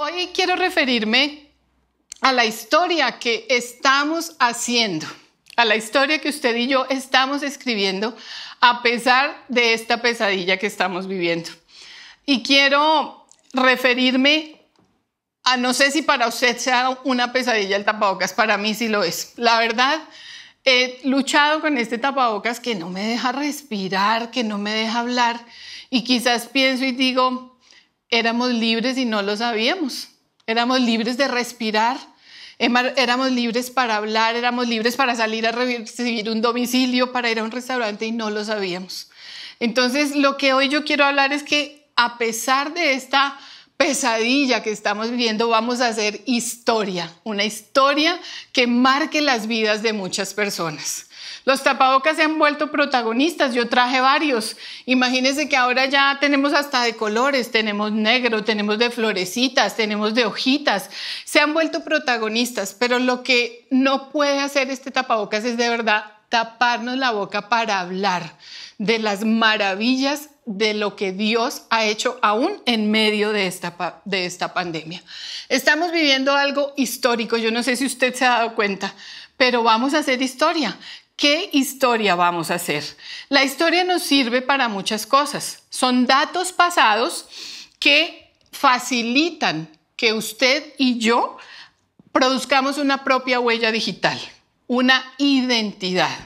Hoy quiero referirme a la historia que estamos haciendo, a la historia que usted y yo estamos escribiendo a pesar de esta pesadilla que estamos viviendo. Y quiero referirme a, no sé si para usted sea una pesadilla el tapabocas, para mí sí lo es. La verdad, he luchado con este tapabocas que no me deja respirar, que no me deja hablar y quizás pienso y digo, éramos libres y no lo sabíamos. Éramos libres de respirar, éramos libres para hablar, éramos libres para salir a recibir un domicilio, para ir a un restaurante y no lo sabíamos. Entonces, lo que hoy yo quiero hablar es que a pesar de esta pesadilla que estamos viviendo, vamos a hacer historia, una historia que marque las vidas de muchas personas. Los tapabocas se han vuelto protagonistas, yo traje varios. Imagínense que ahora ya tenemos hasta de colores, tenemos negro, tenemos de florecitas, tenemos de hojitas. Se han vuelto protagonistas, pero lo que no puede hacer este tapabocas es de verdad taparnos la boca para hablar de las maravillas de lo que Dios ha hecho aún en medio de esta, de esta pandemia. Estamos viviendo algo histórico, yo no sé si usted se ha dado cuenta, pero vamos a hacer historia. ¿Qué historia vamos a hacer? La historia nos sirve para muchas cosas. Son datos pasados que facilitan que usted y yo produzcamos una propia huella digital, una identidad.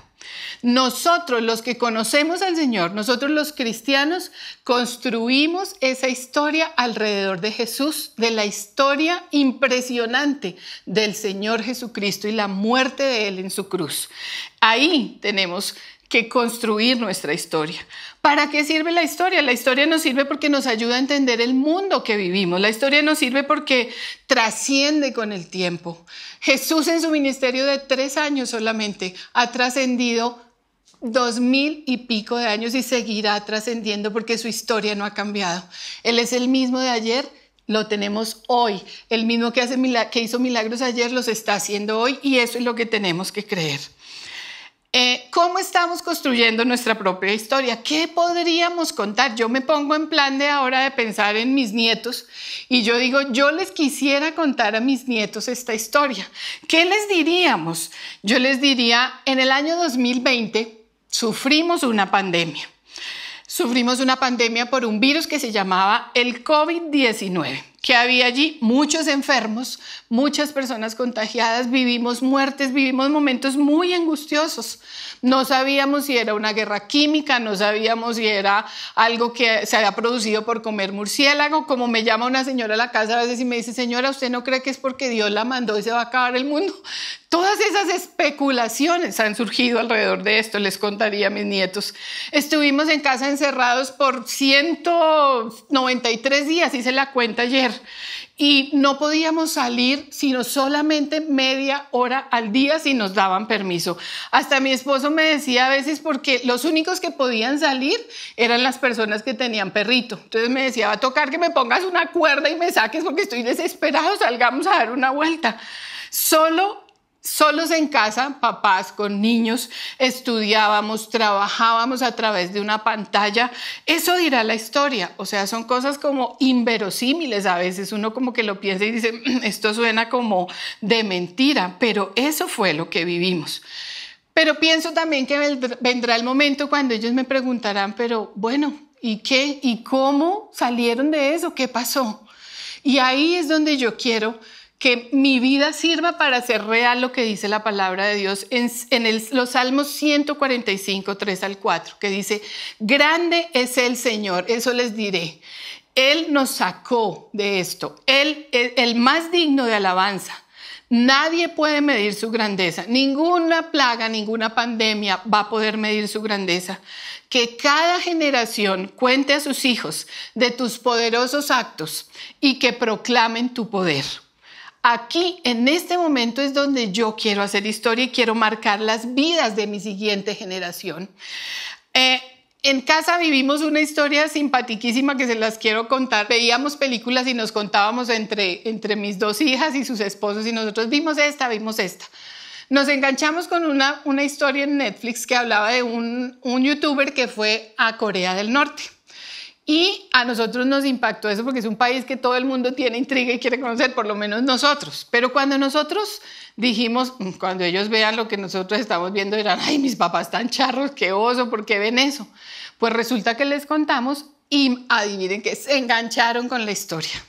Nosotros los que conocemos al Señor, nosotros los cristianos, construimos esa historia alrededor de Jesús, de la historia impresionante del Señor Jesucristo y la muerte de Él en su cruz. Ahí tenemos que construir nuestra historia. ¿Para qué sirve la historia? La historia nos sirve porque nos ayuda a entender el mundo que vivimos. La historia nos sirve porque trasciende con el tiempo. Jesús en su ministerio de tres años solamente ha trascendido dos mil y pico de años y seguirá trascendiendo porque su historia no ha cambiado. Él es el mismo de ayer, lo tenemos hoy. El mismo que, que hizo milagros ayer los está haciendo hoy y eso es lo que tenemos que creer. Eh, ¿Cómo estamos construyendo nuestra propia historia? ¿Qué podríamos contar? Yo me pongo en plan de ahora de pensar en mis nietos y yo digo, yo les quisiera contar a mis nietos esta historia. ¿Qué les diríamos? Yo les diría, en el año 2020 sufrimos una pandemia. Sufrimos una pandemia por un virus que se llamaba el COVID-19 que había allí muchos enfermos, muchas personas contagiadas, vivimos muertes, vivimos momentos muy angustiosos. No sabíamos si era una guerra química, no sabíamos si era algo que se había producido por comer murciélago. Como me llama una señora a la casa a veces y me dice, señora, ¿usted no cree que es porque Dios la mandó y se va a acabar el mundo? Todas esas especulaciones han surgido alrededor de esto, les contaría a mis nietos. Estuvimos en casa encerrados por 193 días, hice la cuenta ayer y no podíamos salir sino solamente media hora al día si nos daban permiso. Hasta mi esposo me decía a veces porque los únicos que podían salir eran las personas que tenían perrito. Entonces me decía, va a tocar que me pongas una cuerda y me saques porque estoy desesperado, salgamos a dar una vuelta. Solo solos en casa, papás con niños, estudiábamos, trabajábamos a través de una pantalla. Eso dirá la historia. O sea, son cosas como inverosímiles a veces. Uno como que lo piensa y dice, mm, esto suena como de mentira, pero eso fue lo que vivimos. Pero pienso también que vendrá el momento cuando ellos me preguntarán, pero bueno, ¿y qué? ¿Y cómo salieron de eso? ¿Qué pasó? Y ahí es donde yo quiero que mi vida sirva para hacer real lo que dice la palabra de Dios en, los Salmos 145, 3 al 4, que dice, grande es el Señor, eso les diré. Él nos sacó de esto, Él es el más digno de alabanza. Nadie puede medir su grandeza, ninguna plaga, ninguna pandemia va a poder medir su grandeza. Que cada generación cuente a sus hijos de tus poderosos actos y que proclamen tu poder. Aquí, en este momento, es donde yo quiero hacer historia y quiero marcar las vidas de mi siguiente generación. Eh, en casa vivimos una historia simpaticísima que se las quiero contar. Veíamos películas y nos contábamos entre, entre mis dos hijas y sus esposos y nosotros vimos esta, vimos esta. Nos enganchamos con una, una historia en Netflix que hablaba de un, un youtuber que fue a Corea del Norte y a nosotros nos impactó eso porque es un país que todo el mundo tiene intriga y quiere conocer, por lo menos nosotros. Pero cuando nosotros dijimos, mm, cuando ellos vean lo que nosotros estamos viendo, dirán, ay, mis papás están charros, qué oso, ¿por qué ven eso? Pues resulta que les contamos y adivinen que se engancharon con la historia.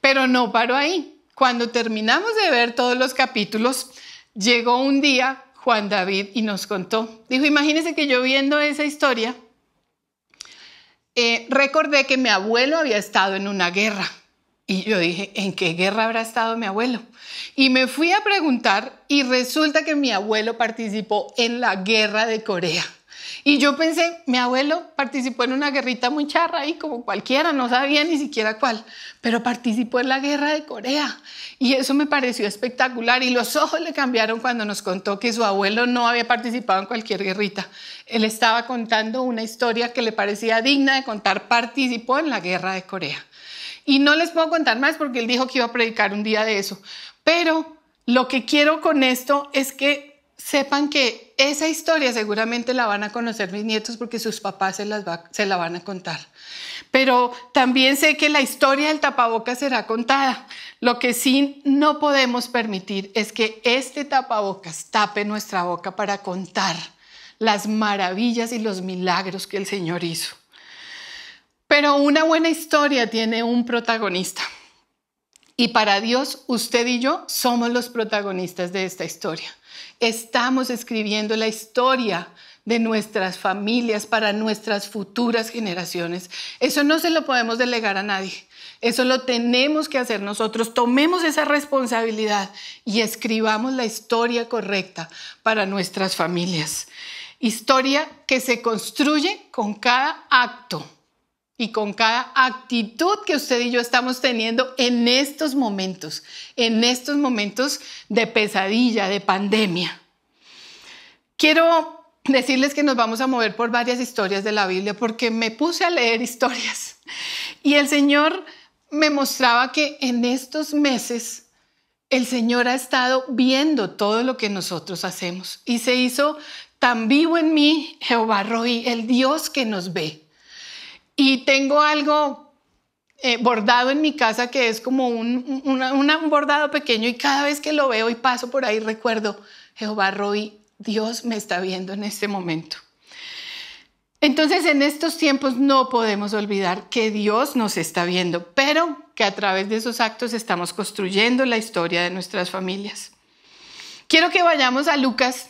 Pero no paró ahí. Cuando terminamos de ver todos los capítulos, llegó un día Juan David y nos contó. Dijo, imagínense que yo viendo esa historia, eh, recordé que mi abuelo había estado en una guerra. Y yo dije, ¿en qué guerra habrá estado mi abuelo? Y me fui a preguntar y resulta que mi abuelo participó en la guerra de Corea. Y yo pensé, mi abuelo participó en una guerrita muy charra y como cualquiera, no sabía ni siquiera cuál, pero participó en la guerra de Corea. Y eso me pareció espectacular. Y los ojos le cambiaron cuando nos contó que su abuelo no había participado en cualquier guerrita. Él estaba contando una historia que le parecía digna de contar, participó en la guerra de Corea. Y no les puedo contar más porque él dijo que iba a predicar un día de eso. Pero lo que quiero con esto es que sepan que esa historia seguramente la van a conocer mis nietos porque sus papás se, las se la van a contar. Pero también sé que la historia del tapabocas será contada. Lo que sí no podemos permitir es que este tapabocas tape nuestra boca para contar las maravillas y los milagros que el Señor hizo. Pero una buena historia tiene un protagonista. Y para Dios, usted y yo somos los protagonistas de esta historia. Estamos escribiendo la historia de nuestras familias, para nuestras futuras generaciones. Eso no se lo podemos delegar a nadie. Eso lo tenemos que hacer nosotros. Tomemos esa responsabilidad y escribamos la historia correcta para nuestras familias. Historia que se construye con cada acto y con cada actitud que usted y yo estamos teniendo en estos momentos, en estos momentos de pesadilla, de pandemia. Quiero decirles que nos vamos a mover por varias historias de la Biblia porque me puse a leer historias y el Señor me mostraba que en estos meses el Señor ha estado viendo todo lo que nosotros hacemos y se hizo tan vivo en mí Jehová Roí, el Dios que nos ve. Y tengo algo eh, bordado en mi casa que es como un, un bordado pequeño y cada vez que lo veo y paso por ahí recuerdo, Jehová Roy, Dios me está viendo en este momento. Entonces en estos tiempos no podemos olvidar que Dios nos está viendo, pero que a través de esos actos estamos construyendo la historia de nuestras familias. Quiero que vayamos a Lucas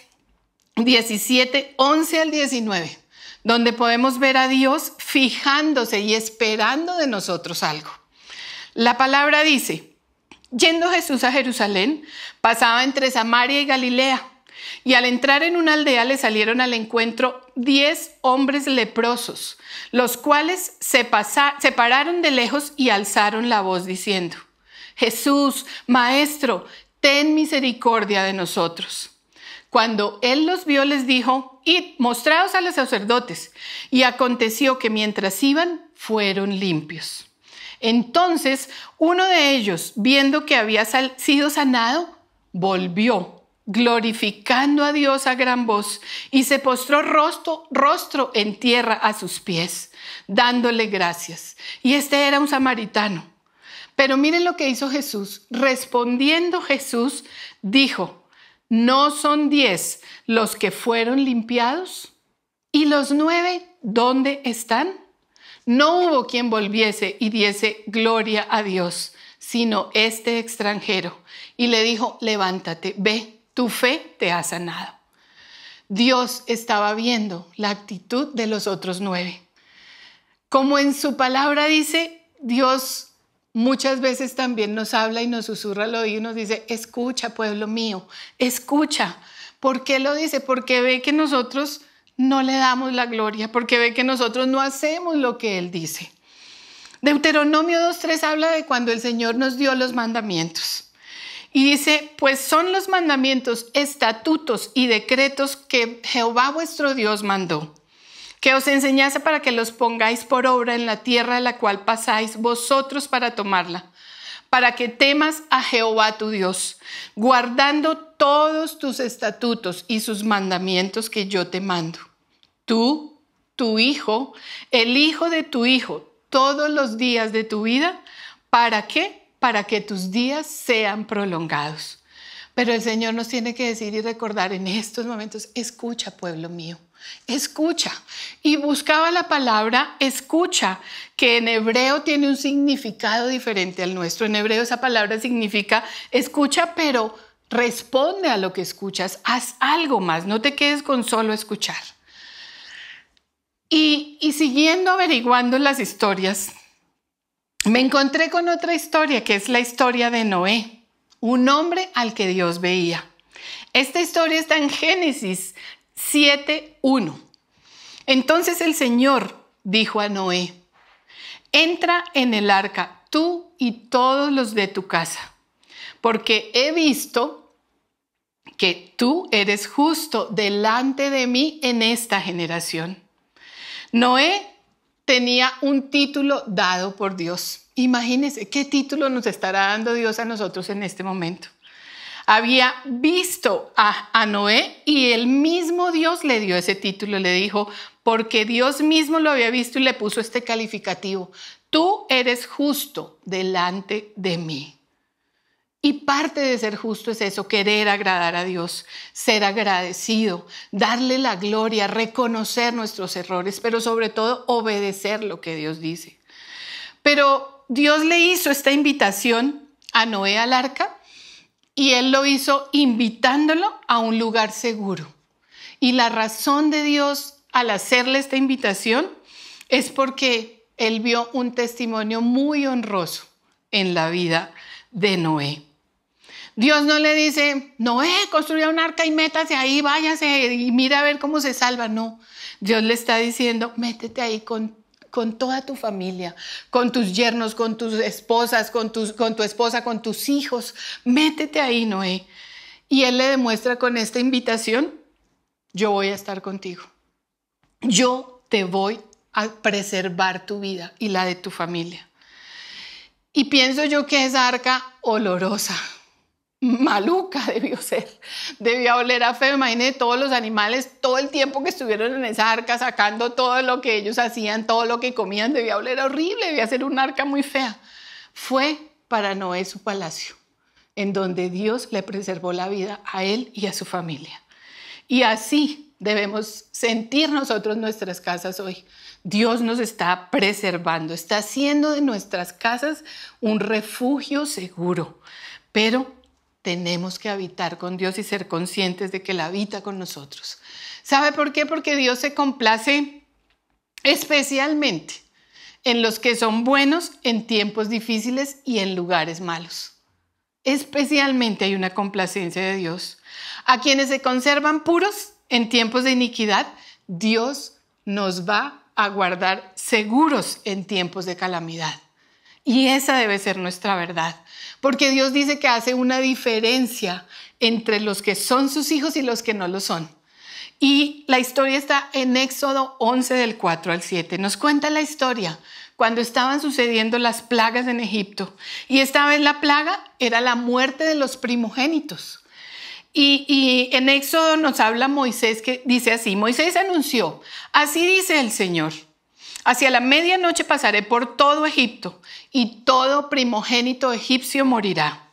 17, 11 al 19 donde podemos ver a Dios fijándose y esperando de nosotros algo. La palabra dice, yendo Jesús a Jerusalén, pasaba entre Samaria y Galilea, y al entrar en una aldea le salieron al encuentro diez hombres leprosos, los cuales se, pararon de lejos y alzaron la voz diciendo, Jesús, Maestro, ten misericordia de nosotros. Cuando él los vio, les dijo, y mostraos a los sacerdotes. Y aconteció que mientras iban, fueron limpios. Entonces uno de ellos, viendo que había sido sanado, volvió, glorificando a Dios a gran voz, y se postró rostro, rostro en tierra a sus pies, dándole gracias. Y este era un samaritano. Pero miren lo que hizo Jesús. Respondiendo Jesús, dijo, ¿No son diez los que fueron limpiados? ¿Y los nueve dónde están? No hubo quien volviese y diese gloria a Dios, sino este extranjero. Y le dijo, levántate, ve, tu fe te ha sanado. Dios estaba viendo la actitud de los otros nueve. Como en su palabra dice, Dios muchas veces también nos habla y nos susurra al oído y nos dice, escucha pueblo mío, escucha. ¿Por qué lo dice? Porque ve que nosotros no le damos la gloria, porque ve que nosotros no hacemos lo que Él dice. Deuteronomio 2.3 habla de cuando el Señor nos dio los mandamientos. Y dice, pues son los mandamientos, estatutos y decretos que Jehová vuestro Dios mandó que os enseñase para que los pongáis por obra en la tierra de la cual pasáis vosotros para tomarla, para que temas a Jehová tu Dios, guardando todos tus estatutos y sus mandamientos que yo te mando. Tú, tu hijo, el hijo de tu hijo, todos los días de tu vida, ¿para qué? Para que tus días sean prolongados. Pero el Señor nos tiene que decir y recordar en estos momentos, escucha pueblo mío, escucha. Y buscaba la palabra escucha, que en hebreo tiene un significado diferente al nuestro. En hebreo esa palabra significa escucha, pero responde a lo que escuchas, haz algo más, no te quedes con solo escuchar. Y, siguiendo averiguando las historias, me encontré con otra historia que es la historia de Noé, un hombre al que Dios veía. Esta historia está en Génesis 7.1. Entonces el Señor dijo a Noé, entra en el arca tú y todos los de tu casa, porque he visto que tú eres justo delante de mí en esta generación. Noé tenía un título dado por Dios. Imagínense qué título nos estará dando Dios a nosotros en este momento había visto a, Noé y el mismo Dios le dio ese título, le dijo, porque Dios mismo lo había visto y le puso este calificativo, tú eres justo delante de mí. Y parte de ser justo es eso, querer agradar a Dios, ser agradecido, darle la gloria, reconocer nuestros errores, pero sobre todo obedecer lo que Dios dice. Pero Dios le hizo esta invitación a Noé al arca y Él lo hizo invitándolo a un lugar seguro. Y la razón de Dios al hacerle esta invitación es porque Él vio un testimonio muy honroso en la vida de Noé. Dios no le dice, Noé, construya un arca y métase ahí, váyase y mira a ver cómo se salva. No, Dios le está diciendo, métete ahí con con toda tu familia, con tus yernos, con tus esposas, con, con tu esposa, con tus hijos. Métete ahí, Noé. Y él le demuestra con esta invitación, yo voy a estar contigo. Yo te voy a preservar tu vida y la de tu familia. Y pienso yo que es arca olorosa maluca debió ser. Debía oler a feo. Imagínense todos los animales, todo el tiempo que estuvieron en esa arca sacando todo lo que ellos hacían, todo lo que comían, debía oler horrible, debía ser un arca muy fea. Fue para Noé su palacio, en donde Dios le preservó la vida a él y a su familia. Y así debemos sentir nosotros nuestras casas hoy. Dios nos está preservando, está haciendo de nuestras casas un refugio seguro. Pero tenemos que habitar con Dios y ser conscientes de que Él habita con nosotros. ¿Sabe por qué? Porque Dios se complace especialmente en los que son buenos en tiempos difíciles y en lugares malos. Especialmente hay una complacencia de Dios. A quienes se conservan puros en tiempos de iniquidad, Dios nos va a guardar seguros en tiempos de calamidad. Y esa debe ser nuestra verdad, porque Dios dice que hace una diferencia entre los que son sus hijos y los que no lo son. Y la historia está en Éxodo 11 del 4 al 7. Nos cuenta la historia cuando estaban sucediendo las plagas en Egipto. Y esta vez la plaga era la muerte de los primogénitos. Y, en Éxodo nos habla Moisés que dice así, Moisés anunció, así dice el Señor, Hacia la medianoche pasaré por todo Egipto y todo primogénito egipcio morirá.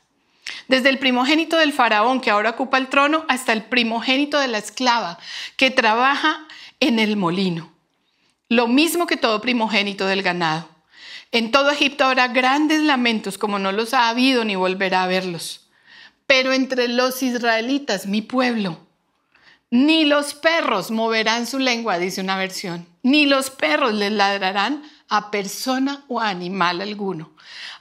Desde el primogénito del faraón que ahora ocupa el trono hasta el primogénito de la esclava que trabaja en el molino. Lo mismo que todo primogénito del ganado. En todo Egipto habrá grandes lamentos como no los ha habido ni volverá a verlos. Pero entre los israelitas, mi pueblo, ni los perros moverán su lengua, dice una versión. Ni los perros les ladrarán a persona o animal alguno.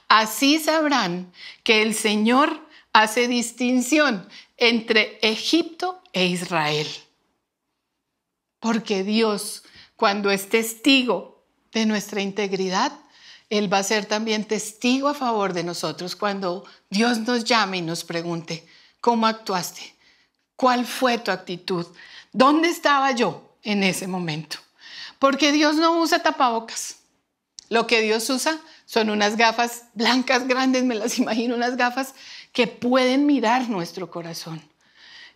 Así sabrán que el Señor hace distinción entre Egipto e Israel. Porque Dios, cuando es testigo de nuestra integridad, Él va a ser también testigo a favor de nosotros cuando Dios nos llame y nos pregunte, ¿cómo actuaste? ¿Cuál fue tu actitud? ¿Dónde estaba yo en ese momento? Porque Dios no usa tapabocas. Lo que Dios usa son unas gafas blancas grandes, me las imagino, unas gafas que pueden mirar nuestro corazón.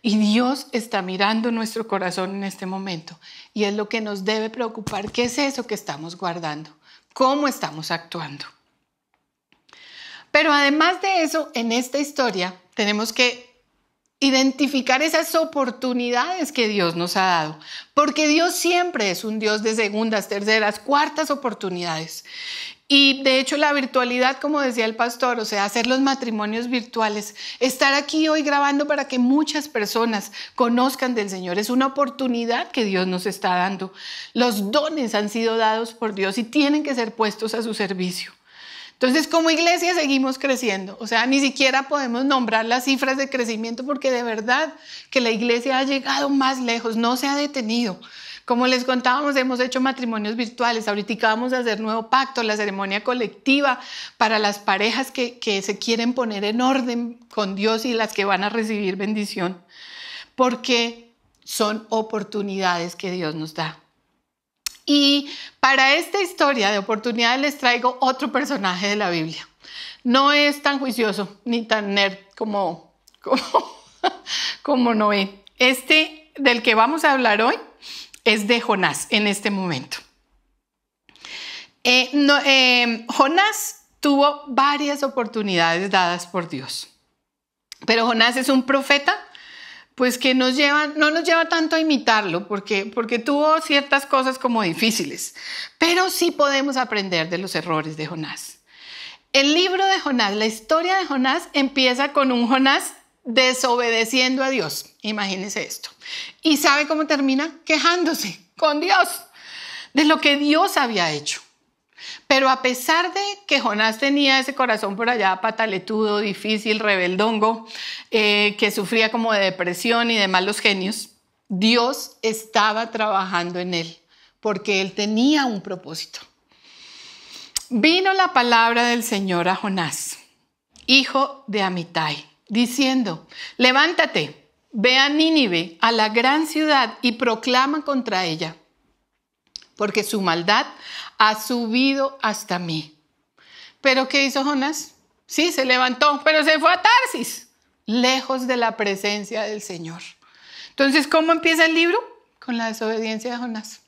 Y Dios está mirando nuestro corazón en este momento. Y es lo que nos debe preocupar. ¿Qué es eso que estamos guardando? ¿Cómo estamos actuando? Pero además de eso, en esta historia tenemos que identificar esas oportunidades que Dios nos ha dado, porque Dios siempre es un Dios de segundas, terceras, cuartas oportunidades. Y de hecho la virtualidad, como decía el pastor, o sea, hacer los matrimonios virtuales, estar aquí hoy grabando para que muchas personas conozcan del Señor, es una oportunidad que Dios nos está dando. Los dones han sido dados por Dios y tienen que ser puestos a su servicio. Entonces, como iglesia seguimos creciendo, o sea, ni siquiera podemos nombrar las cifras de crecimiento porque de verdad que la iglesia ha llegado más lejos, no se ha detenido. Como les contábamos, hemos hecho matrimonios virtuales, ahorita vamos a hacer nuevo pacto, la ceremonia colectiva para las parejas que, que se quieren poner en orden con Dios y las que van a recibir bendición, porque son oportunidades que Dios nos da. Y para esta historia de oportunidades les traigo otro personaje de la Biblia. No es tan juicioso ni tan nerd como, como, Noé. Este del que vamos a hablar hoy es de Jonás en este momento. Eh, eh, Jonás tuvo varias oportunidades dadas por Dios, pero Jonás es un profeta pues que no nos lleva tanto a imitarlo, porque, porque tuvo ciertas cosas como difíciles, pero sí podemos aprender de los errores de Jonás. El libro de Jonás, la historia de Jonás empieza con un Jonás desobedeciendo a Dios, imagínense esto. ¿Y sabe cómo termina? Quejándose con Dios de lo que Dios había hecho. Pero a pesar de que Jonás tenía ese corazón por allá pataletudo, difícil, rebeldongo, eh, que sufría como de depresión y de malos genios, Dios estaba trabajando en él, porque él tenía un propósito. Vino la palabra del Señor a Jonás, hijo de Amitai, diciendo, levántate, ve a Nínive, a la gran ciudad, y proclama contra ella porque su maldad ha subido hasta mí. Pero ¿qué hizo Jonás? Sí, se levantó, pero se fue a Tarsis, lejos de la presencia del Señor. Entonces, ¿cómo empieza el libro? Con la desobediencia de Jonás.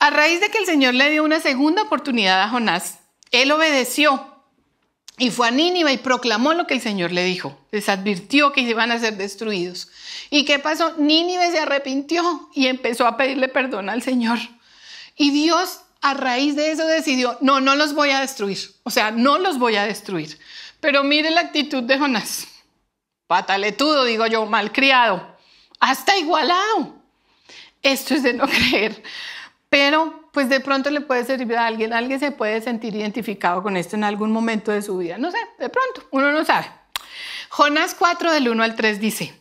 A raíz de que el Señor le dio una segunda oportunidad a Jonás, él obedeció y fue a Nínive y proclamó lo que el Señor le dijo. Les advirtió que iban a ser destruidos. ¿Y qué pasó? Nínive se arrepintió y empezó a pedirle perdón al Señor. Y Dios a raíz de eso decidió, no, no los voy a destruir. O sea, no los voy a destruir. Pero mire la actitud de Jonás. todo, digo yo, malcriado. Hasta igualado. Esto es de no creer. Pero pues de pronto le puede servir a alguien. Alguien se puede sentir identificado con esto en algún momento de su vida. No sé, de pronto, uno no sabe. Jonás 4 del 1 al 3 dice.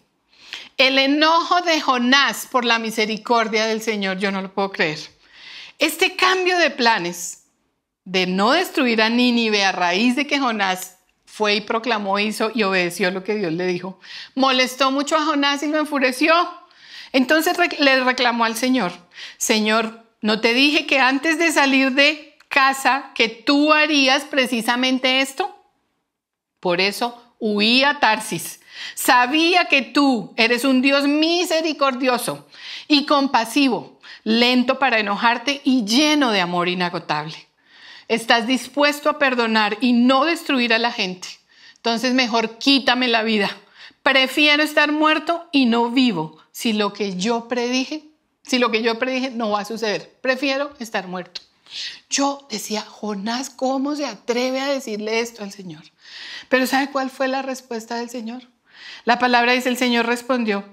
El enojo de Jonás por la misericordia del Señor, yo no lo puedo creer. Este cambio de planes de no destruir a Nínive a raíz de que Jonás fue y proclamó, hizo y obedeció lo que Dios le dijo, molestó mucho a Jonás y lo enfureció. Entonces le reclamó al Señor, Señor, ¿no te dije que antes de salir de casa que tú harías precisamente esto? Por eso huí a Tarsis Sabía que tú eres un Dios misericordioso y compasivo, lento para enojarte y lleno de amor inagotable. Estás dispuesto a perdonar y no destruir a la gente. Entonces mejor quítame la vida. Prefiero estar muerto y no vivo si lo que yo predije, si lo que yo predije no va a suceder. Prefiero estar muerto. Yo decía, Jonás, ¿cómo se atreve a decirle esto al Señor? Pero ¿sabe cuál fue la respuesta del Señor? La palabra dice, el Señor respondió,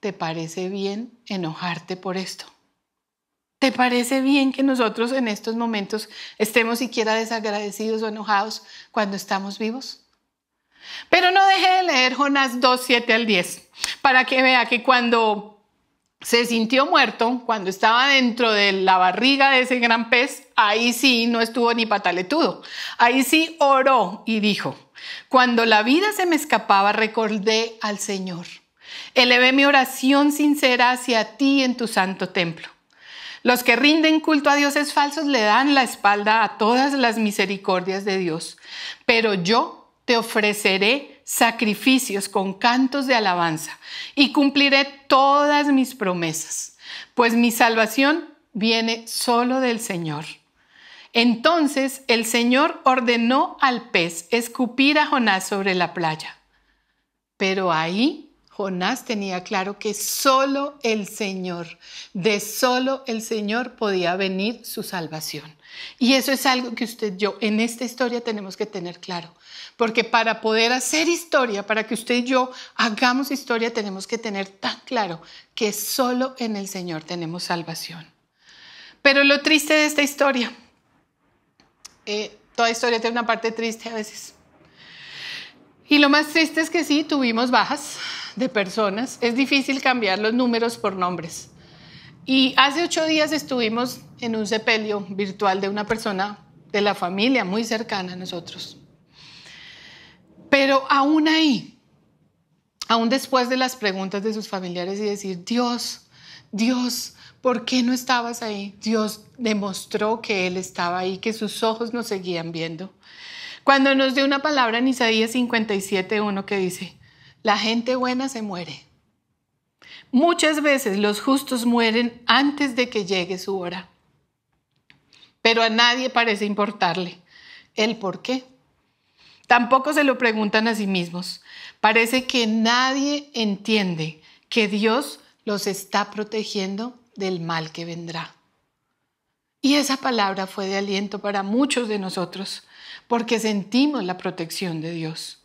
¿te parece bien enojarte por esto? ¿Te parece bien que nosotros en estos momentos estemos siquiera desagradecidos o enojados cuando estamos vivos? Pero no deje de leer Jonás 2, 7 al 10, para que vea que cuando se sintió muerto, cuando estaba dentro de la barriga de ese gran pez, ahí sí no estuvo ni pataletudo, ahí sí oró y dijo, cuando la vida se me escapaba, recordé al Señor. Elevé mi oración sincera hacia ti en tu santo templo. Los que rinden culto a dioses falsos le dan la espalda a todas las misericordias de Dios, pero yo te ofreceré sacrificios con cantos de alabanza y cumpliré todas mis promesas, pues mi salvación viene solo del Señor. Entonces el Señor ordenó al pez escupir a Jonás sobre la playa. Pero ahí Jonás tenía claro que solo el Señor, de solo el Señor podía venir su salvación. Y eso es algo que usted, yo, en esta historia tenemos que tener claro. Porque para poder hacer historia, para que usted y yo hagamos historia, tenemos que tener tan claro que solo en el Señor tenemos salvación. Pero lo triste de esta historia eh, toda historia tiene una parte triste a veces. Y lo más triste es que sí, tuvimos bajas de personas. Es difícil cambiar los números por nombres. Y hace ocho días estuvimos en un sepelio virtual de una persona de la familia muy cercana a nosotros. Pero aún ahí, aún después de las preguntas de sus familiares y decir, Dios, Dios, ¿Por qué no estabas ahí? Dios demostró que Él estaba ahí, que sus ojos nos seguían viendo. Cuando nos dio una palabra en Isaías 1, que dice, la gente buena se muere. Muchas veces los justos mueren antes de que llegue su hora. Pero a nadie parece importarle el por qué. Tampoco se lo preguntan a sí mismos. Parece que nadie entiende que Dios los está protegiendo del mal que vendrá. Y esa palabra fue de aliento para muchos de nosotros, porque sentimos la protección de Dios.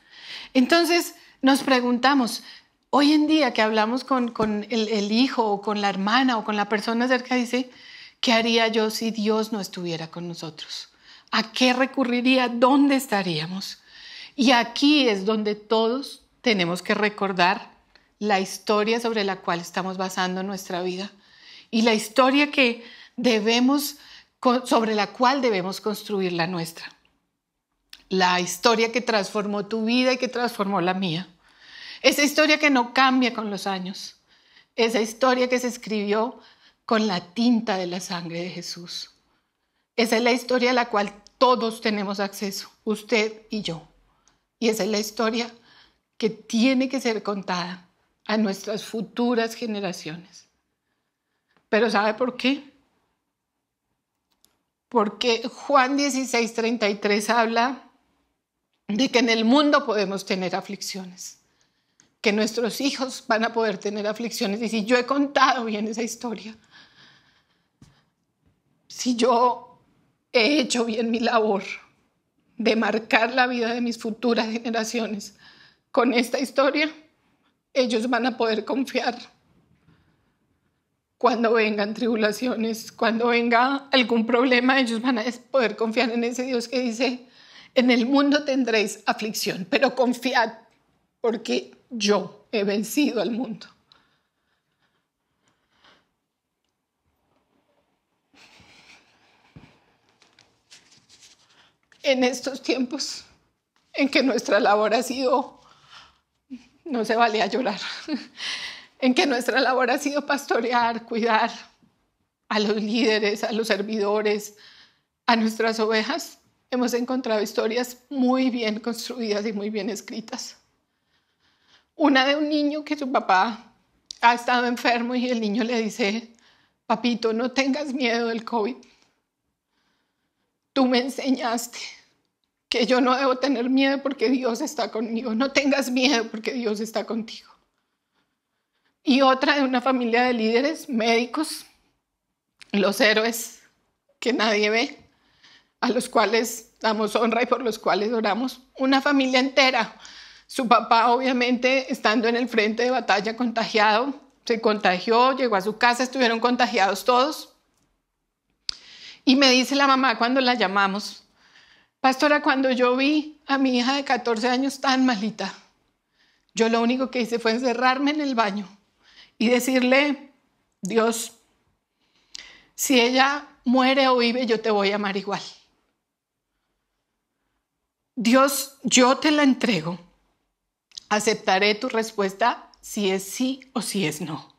Entonces nos preguntamos, hoy en día que hablamos con, el, el, hijo o con la hermana o con la persona cerca, dice, ¿qué haría yo si Dios no estuviera con nosotros? ¿A qué recurriría? ¿Dónde estaríamos? Y aquí es donde todos tenemos que recordar la historia sobre la cual estamos basando nuestra vida y la historia que debemos, sobre la cual debemos construir la nuestra. La historia que transformó tu vida y que transformó la mía. Esa historia que no cambia con los años. Esa historia que se escribió con la tinta de la sangre de Jesús. Esa es la historia a la cual todos tenemos acceso, usted y yo. Y esa es la historia que tiene que ser contada a nuestras futuras generaciones. Pero ¿sabe por qué? Porque Juan 16.33 habla de que en el mundo podemos tener aflicciones, que nuestros hijos van a poder tener aflicciones. Y si yo he contado bien esa historia, si yo he hecho bien mi labor de marcar la vida de mis futuras generaciones con esta historia, ellos van a poder confiar cuando vengan tribulaciones, cuando venga algún problema, ellos van a poder confiar en ese Dios que dice, en el mundo tendréis aflicción, pero confiad porque yo he vencido al mundo. En estos tiempos en que nuestra labor ha sido, no se vale a llorar, en que nuestra labor ha sido pastorear, cuidar a los líderes, a los servidores, a nuestras ovejas, hemos encontrado historias muy bien construidas y muy bien escritas. Una de un niño que su papá ha estado enfermo y el niño le dice, papito, no tengas miedo del COVID. Tú me enseñaste que yo no debo tener miedo porque Dios está conmigo. No tengas miedo porque Dios está contigo y otra de una familia de líderes médicos, los héroes que nadie ve, a los cuales damos honra y por los cuales oramos, una familia entera. Su papá, obviamente, estando en el frente de batalla contagiado, se contagió, llegó a su casa, estuvieron contagiados todos. Y me dice la mamá cuando la llamamos, pastora, cuando yo vi a mi hija de 14 años tan malita, yo lo único que hice fue encerrarme en el baño y decirle, Dios, si ella muere o vive, yo te voy a amar igual. Dios, yo te la entrego. Aceptaré tu respuesta si es sí o si es no.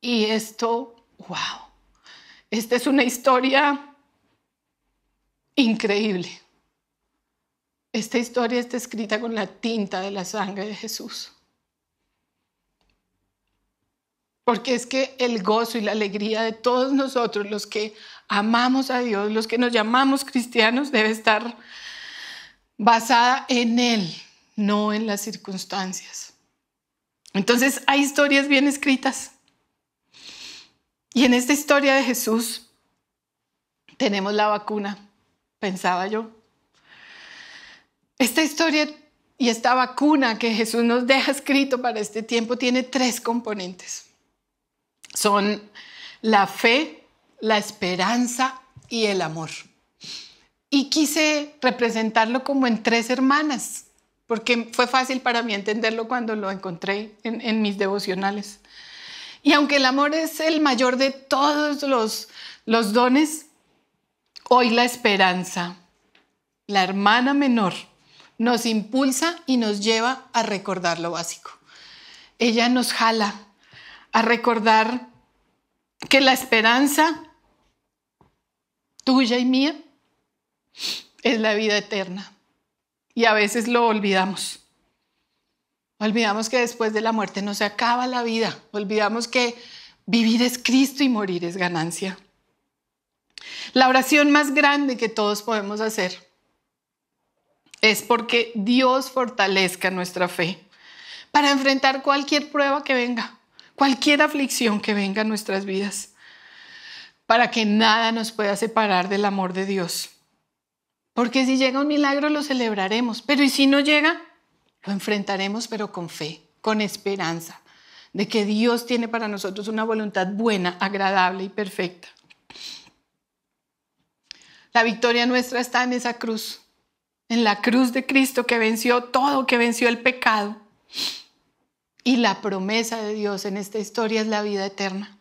Y esto, wow, esta es una historia increíble. Esta historia está escrita con la tinta de la sangre de Jesús. porque es que el gozo y la alegría de todos nosotros, los que amamos a Dios, los que nos llamamos cristianos, debe estar basada en Él, no en las circunstancias. Entonces hay historias bien escritas. Y en esta historia de Jesús tenemos la vacuna, pensaba yo. Esta historia y esta vacuna que Jesús nos deja escrito para este tiempo tiene tres componentes. Son la fe, la esperanza y el amor. Y quise representarlo como en tres hermanas, porque fue fácil para mí entenderlo cuando lo encontré en, mis devocionales. Y aunque el amor es el mayor de todos los dones, hoy la esperanza, la hermana menor, nos impulsa y nos lleva a recordar lo básico. Ella nos jala, a recordar que la esperanza tuya y mía es la vida eterna. Y a veces lo olvidamos. Olvidamos que después de la muerte no se acaba la vida. Olvidamos que vivir es Cristo y morir es ganancia. La oración más grande que todos podemos hacer es porque Dios fortalezca nuestra fe para enfrentar cualquier prueba que venga cualquier aflicción que venga a nuestras vidas, para que nada nos pueda separar del amor de Dios. Porque si llega un milagro lo celebraremos, pero ¿y si no llega? Lo enfrentaremos pero con fe, con esperanza, de que Dios tiene para nosotros una voluntad buena, agradable y perfecta. La victoria nuestra está en esa cruz, en la cruz de Cristo que venció todo, que venció el pecado. Y la promesa de Dios en esta historia es la vida eterna.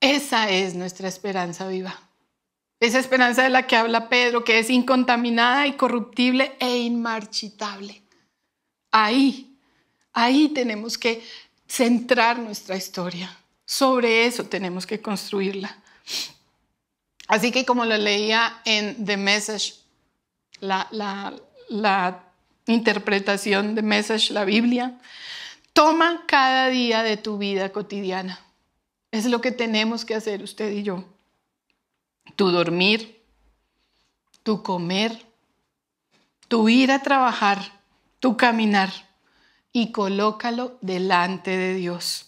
Esa es nuestra esperanza viva. Esa esperanza de la que habla Pedro, que es incontaminada, y corruptible e inmarchitable. Ahí, ahí tenemos que centrar nuestra historia. Sobre eso tenemos que construirla. Así que como lo leía en The Message, la, la, la interpretación de Message, la Biblia. Toma cada día de tu vida cotidiana. Es lo que tenemos que hacer usted y yo. Tu dormir, tu comer, tu ir a trabajar, tu caminar y colócalo delante de Dios.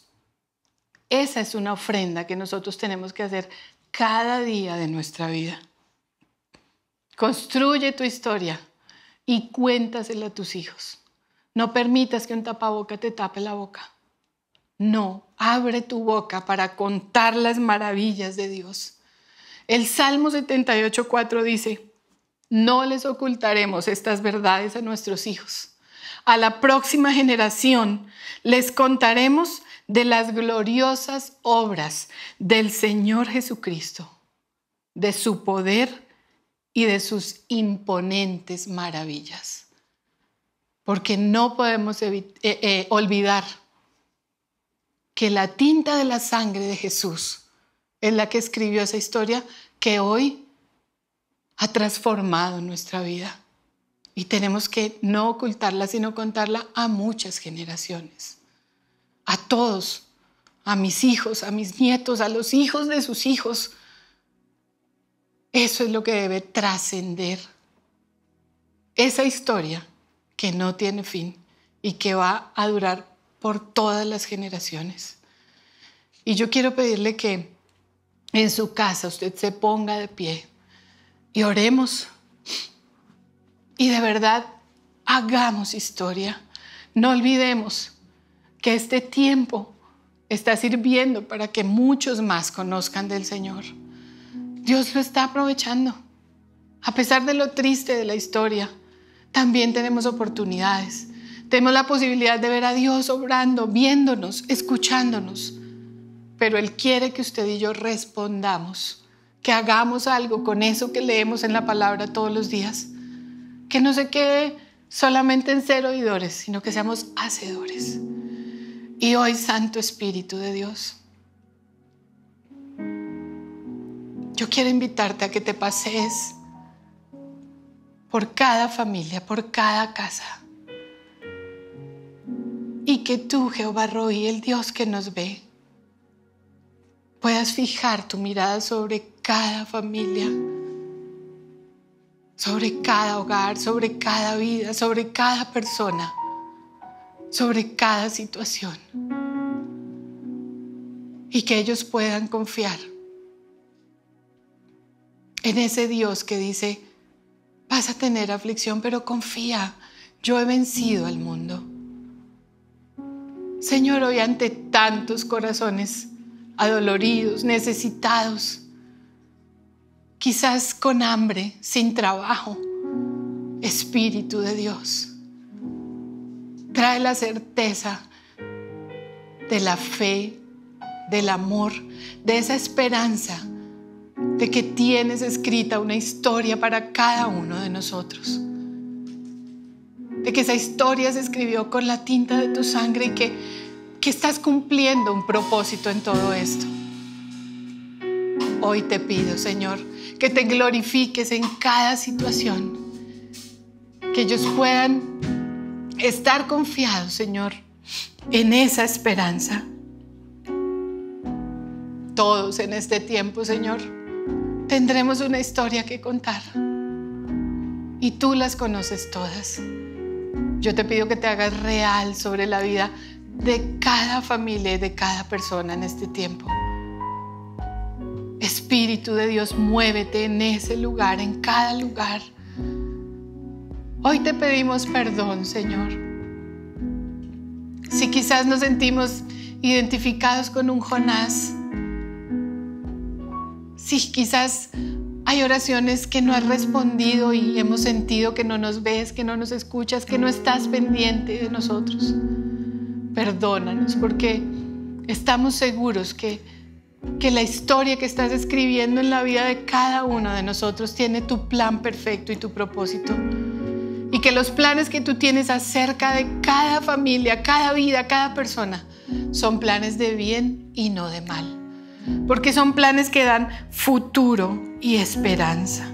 Esa es una ofrenda que nosotros tenemos que hacer cada día de nuestra vida. Construye tu historia y cuéntaselo a tus hijos. No permitas que un tapaboca te tape la boca. No, abre tu boca para contar las maravillas de Dios. El Salmo 78.4 dice, no les ocultaremos estas verdades a nuestros hijos. A la próxima generación les contaremos de las gloriosas obras del Señor Jesucristo, de su poder y de sus imponentes maravillas. Porque no podemos eh, eh, olvidar que la tinta de la sangre de Jesús es la que escribió esa historia que hoy ha transformado nuestra vida. Y tenemos que no ocultarla, sino contarla a muchas generaciones, a todos, a mis hijos, a mis nietos, a los hijos de sus hijos, eso es lo que debe trascender. Esa historia que no tiene fin y que va a durar por todas las generaciones. Y yo quiero pedirle que en su casa usted se ponga de pie y oremos. Y de verdad, hagamos historia. No olvidemos que este tiempo está sirviendo para que muchos más conozcan del Señor. Dios lo está aprovechando. A pesar de lo triste de la historia, también tenemos oportunidades. Tenemos la posibilidad de ver a Dios obrando, viéndonos, escuchándonos. Pero Él quiere que usted y yo respondamos, que hagamos algo con eso que leemos en la palabra todos los días. Que no se quede solamente en ser oidores, sino que seamos hacedores. Y hoy, Santo Espíritu de Dios, Yo quiero invitarte a que te pases por cada familia, por cada casa. Y que tú, Jehová Roí, el Dios que nos ve, puedas fijar tu mirada sobre cada familia, sobre cada hogar, sobre cada vida, sobre cada persona, sobre cada situación. Y que ellos puedan confiar en ese Dios que dice, vas a tener aflicción, pero confía, yo he vencido al mundo. Señor, hoy ante tantos corazones adoloridos, necesitados, quizás con hambre, sin trabajo, Espíritu de Dios, trae la certeza de la fe, del amor, de esa esperanza de que tienes escrita una historia para cada uno de nosotros. De que esa historia se escribió con la tinta de tu sangre y que, que estás cumpliendo un propósito en todo esto. Hoy te pido, Señor, que te glorifiques en cada situación. Que ellos puedan estar confiados, Señor, en esa esperanza. Todos en este tiempo, Señor tendremos una historia que contar. Y tú las conoces todas. Yo te pido que te hagas real sobre la vida de cada familia y de cada persona en este tiempo. Espíritu de Dios, muévete en ese lugar, en cada lugar. Hoy te pedimos perdón, Señor. Si quizás nos sentimos identificados con un Jonás, si quizás hay oraciones que no has respondido y hemos sentido que no nos ves, que no nos escuchas, que no estás pendiente de nosotros. Perdónanos porque estamos seguros que, que la historia que estás escribiendo en la vida de cada uno de nosotros tiene tu plan perfecto y tu propósito. Y que los planes que tú tienes acerca de cada familia, cada vida, cada persona, son planes de bien y no de mal porque son planes que dan futuro y esperanza.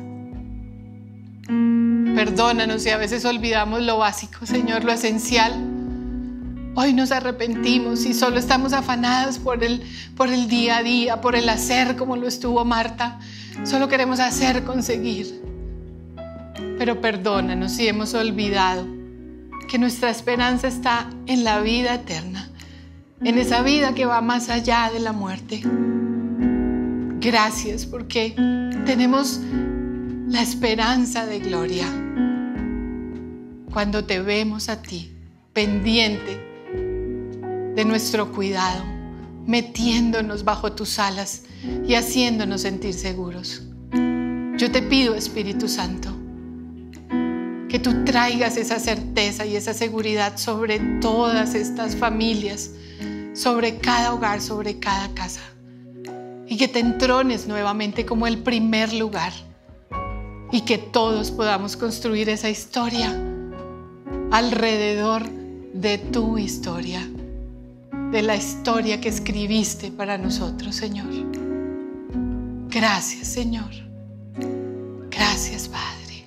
Perdónanos si a veces olvidamos lo básico, Señor, lo esencial. Hoy nos arrepentimos y solo estamos afanados por el, por el día a día, por el hacer como lo estuvo Marta. Solo queremos hacer, conseguir. Pero perdónanos si hemos olvidado que nuestra esperanza está en la vida eterna en esa mm. vida que va más allá de la muerte. Gracias porque tenemos la esperanza de gloria cuando te vemos a ti, pendiente de nuestro cuidado, metiéndonos bajo tus alas y haciéndonos sentir seguros. Yo te pido, Espíritu Santo, que tú traigas esa certeza y esa seguridad sobre todas estas familias sobre cada hogar, sobre cada casa. Y que te entrones nuevamente como el primer lugar. Y que todos podamos construir esa historia alrededor de tu historia, de la historia que escribiste para nosotros, Señor. Gracias, Señor. Gracias, Padre.